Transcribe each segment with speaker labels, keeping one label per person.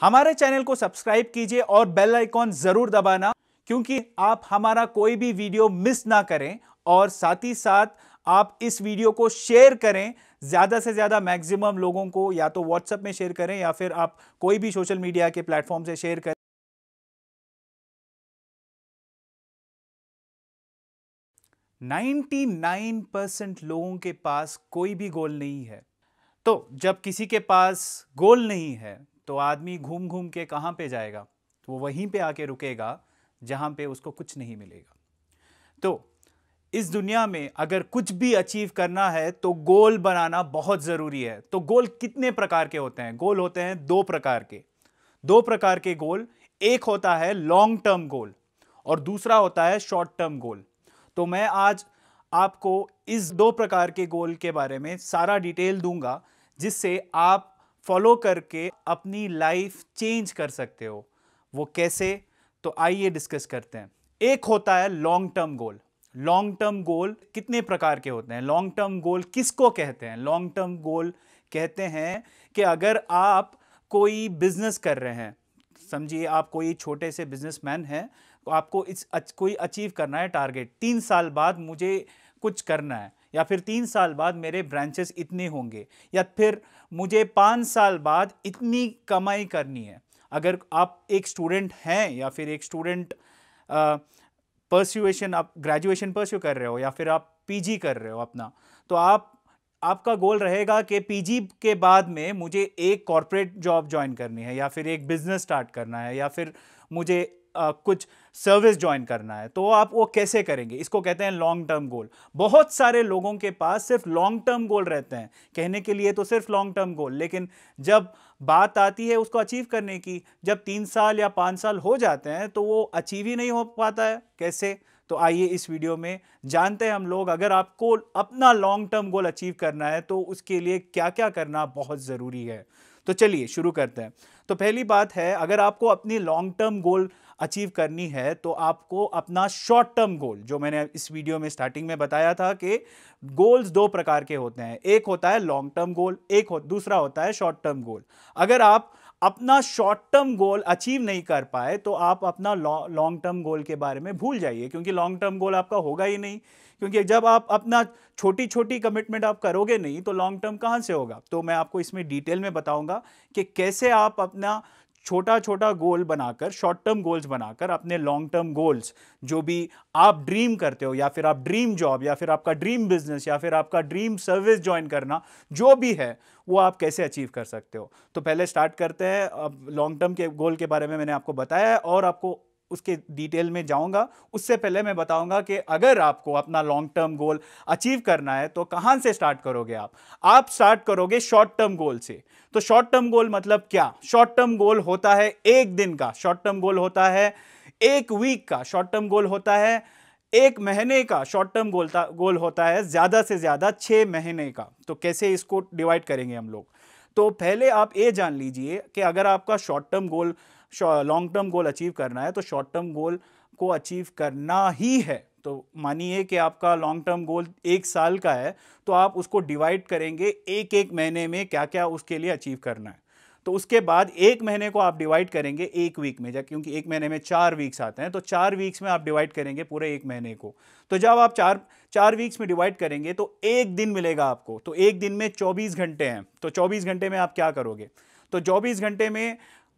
Speaker 1: हमारे चैनल को सब्सक्राइब कीजिए और बेल आइकॉन जरूर दबाना क्योंकि आप हमारा कोई भी वीडियो मिस ना करें और साथ ही साथ आप इस वीडियो को शेयर करें ज़्यादा से ज़्यादा मैक्सिमम लोगों को या तो व्हाट्सएप में शेयर करें या फिर आप कोई भी सोशल मीडिया के प्लेटफॉर्म से शेयर करें नाइन्टी नाइन परसेंट लोगों के पास कोई भी गोल नहीं है तो जब किसी के पास गोल नहीं है तो आदमी घूम घूम के कहाँ पे जाएगा तो वो वहीं पे आके रुकेगा जहाँ पे उसको कुछ नहीं मिलेगा तो इस दुनिया में अगर कुछ भी अचीव करना है तो गोल बनाना बहुत ज़रूरी है तो गोल कितने प्रकार के होते हैं गोल होते हैं दो प्रकार के दो प्रकार के गोल एक होता है लॉन्ग टर्म गोल और दूसरा होता है शॉर्ट टर्म गोल तो मैं आज आपको इस दो प्रकार के गोल के बारे में सारा डिटेल दूंगा जिससे आप फॉलो करके अपनी लाइफ चेंज कर सकते हो वो कैसे तो आइए डिस्कस करते हैं एक होता है long term goal long term goal कितने प्रकार के होते हैं लॉन्ग टर्म गोल किसको कहते हैं लॉन्ग टर्म गोल कहते हैं कि अगर आप कोई बिजनेस कर रहे हैं समझिए आप कोई छोटे से बिजनेसमैन हैं आपको इस अच, कोई अचीव करना है टारगेट तीन साल बाद मुझे कुछ करना है या फिर तीन साल बाद मेरे ब्रांचेस इतने होंगे या फिर मुझे पाँच साल बाद इतनी कमाई करनी है अगर आप एक स्टूडेंट हैं या फिर एक स्टूडेंट परस्यूएशन आप ग्रेजुएशन परस्यू कर रहे हो या फिर आप पीजी कर रहे हो अपना तो आप आपका गोल रहेगा कि पीजी के बाद में मुझे एक कॉरपोरेट जॉब ज्वाइन करनी है या फिर एक बिज़नेस स्टार्ट करना है या फिर मुझे आ, कुछ सर्विस ज्वाइन करना है तो आप वो कैसे करेंगे इसको कहते हैं लॉन्ग टर्म गोल बहुत सारे लोगों के पास सिर्फ लॉन्ग टर्म गोल रहते हैं कहने के लिए तो सिर्फ लॉन्ग टर्म गोल लेकिन जब बात आती है उसको अचीव करने की जब तीन साल या पाँच साल हो जाते हैं तो वो अचीव ही नहीं हो पाता है कैसे तो आइए इस वीडियो में जानते हैं हम लोग अगर आपको अपना लॉन्ग टर्म गोल अचीव करना है तो उसके लिए क्या क्या करना बहुत ज़रूरी है तो चलिए शुरू करते हैं तो पहली बात है अगर आपको अपनी लॉन्ग टर्म गोल अचीव करनी है तो आपको अपना शॉर्ट टर्म गोल जो मैंने इस वीडियो में स्टार्टिंग में बताया था कि गोल्स दो प्रकार के होते हैं एक होता है लॉन्ग टर्म गोल एक हो, दूसरा होता है शॉर्ट टर्म गोल अगर आप अपना शॉर्ट टर्म गोल अचीव नहीं कर पाए तो आप अपना लॉन्ग टर्म गोल के बारे में भूल जाइए क्योंकि लॉन्ग टर्म गोल आपका होगा ही नहीं क्योंकि जब आप अपना छोटी छोटी कमिटमेंट आप करोगे नहीं तो लॉन्ग टर्म कहाँ से होगा तो मैं आपको इसमें डिटेल में बताऊंगा कि कैसे आप अपना छोटा छोटा गोल बनाकर शॉर्ट टर्म गोल्स बनाकर अपने लॉन्ग टर्म गोल्स जो भी आप ड्रीम करते हो या फिर आप ड्रीम जॉब या फिर आपका ड्रीम बिजनेस या फिर आपका ड्रीम सर्विस ज्वाइन करना जो भी है वो आप कैसे अचीव कर सकते हो तो पहले स्टार्ट करते हैं अब लॉन्ग टर्म के गोल के बारे में मैंने आपको बताया और आपको उसके डिटेल में जाऊंगा उससे पहले मैं बताऊंगा कि अगर आपको अपना लॉन्ग टर्म गोल अचीव करना है तो कहां से स्टार्ट करोगे आप आप स्टार्ट करोगे शॉर्ट टर्म गोल से तो शॉर्ट टर्म गोल मतलब क्या शॉर्ट टर्म गोल होता है एक दिन का शॉर्ट टर्म गोल होता है एक वीक का शॉर्ट टर्म गोल होता है एक महीने का शॉर्ट टर्म गोल गोल होता है ज़्यादा से ज़्यादा छह महीने का तो कैसे इसको डिवाइड करेंगे हम लोग तो पहले आप ये जान लीजिए कि अगर आपका short term goal long term goal achieve करना है तो शॉर्ट टर्म गोल को अचीव करना ही है तो मानिए कि आपका लॉन्ग टर्म गोल एक साल का है तो आप उसको डिवाइड करेंगे एक एक महीने में क्या क्या उसके लिए अचीव करना है तो उसके बाद एक महीने को आप डिवाइड करेंगे एक वीक में जब क्योंकि एक महीने में चार वीक्स आते हैं तो चार वीक्स में आप डिवाइड करेंगे पूरे एक महीने को तो जब आप चार चार वीक्स में डिवाइड करेंगे तो एक दिन मिलेगा आपको तो एक दिन में चौबीस घंटे हैं तो चौबीस घंटे में आप क्या करोगे तो चौबीस घंटे में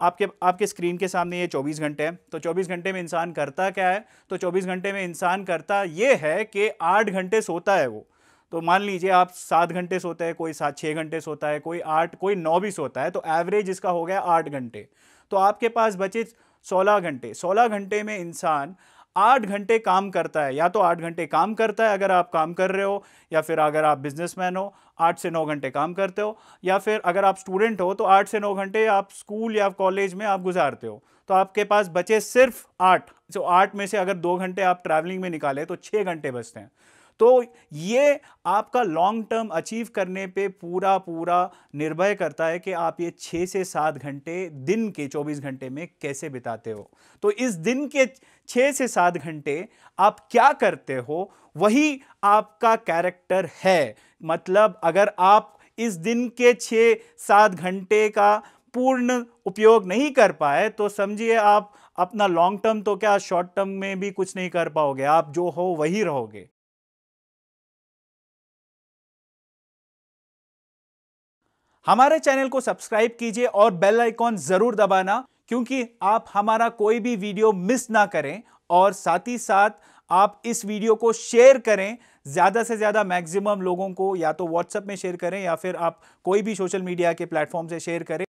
Speaker 1: आपके आपके स्क्रीन के सामने ये 24 घंटे हैं तो 24 घंटे में इंसान करता क्या है तो 24 घंटे में इंसान करता ये है कि 8 घंटे सोता है वो तो मान लीजिए आप सात घंटे सोते हैं कोई सात छः घंटे सोता है कोई आठ कोई नौ भी सोता है तो एवरेज इसका हो गया आठ घंटे तो आपके पास बचे सोलह घंटे सोलह घंटे में इंसान आठ घंटे काम करता है या तो आठ घंटे काम करता है अगर आप काम कर रहे हो या फिर अगर आप बिजनेसमैन हो आठ से नौ घंटे काम करते हो या फिर अगर आप स्टूडेंट हो तो आठ से नौ घंटे आप स्कूल या कॉलेज में आप गुजारते हो तो आपके पास बचे सिर्फ आठ जो तो आठ में से अगर दो घंटे आप ट्रैवलिंग में निकालें तो छः घंटे बचते हैं तो ये आपका लॉन्ग टर्म अचीव करने पे पूरा पूरा निर्भय करता है कि आप ये छः से सात घंटे दिन के चौबीस घंटे में कैसे बिताते हो तो इस दिन के छः से सात घंटे आप क्या करते हो वही आपका कैरेक्टर है मतलब अगर आप इस दिन के छः सात घंटे का पूर्ण उपयोग नहीं कर पाए तो समझिए आप अपना लॉन्ग टर्म तो क्या शॉर्ट टर्म में भी कुछ नहीं कर पाओगे आप जो हो वही रहोगे हमारे चैनल को सब्सक्राइब कीजिए और बेल आइकॉन जरूर दबाना क्योंकि आप हमारा कोई भी वीडियो मिस ना करें और साथ ही साथ आप इस वीडियो को शेयर करें ज़्यादा से ज़्यादा मैक्सिमम लोगों को या तो व्हाट्सएप में शेयर करें या फिर आप कोई भी सोशल मीडिया के प्लेटफॉर्म से शेयर करें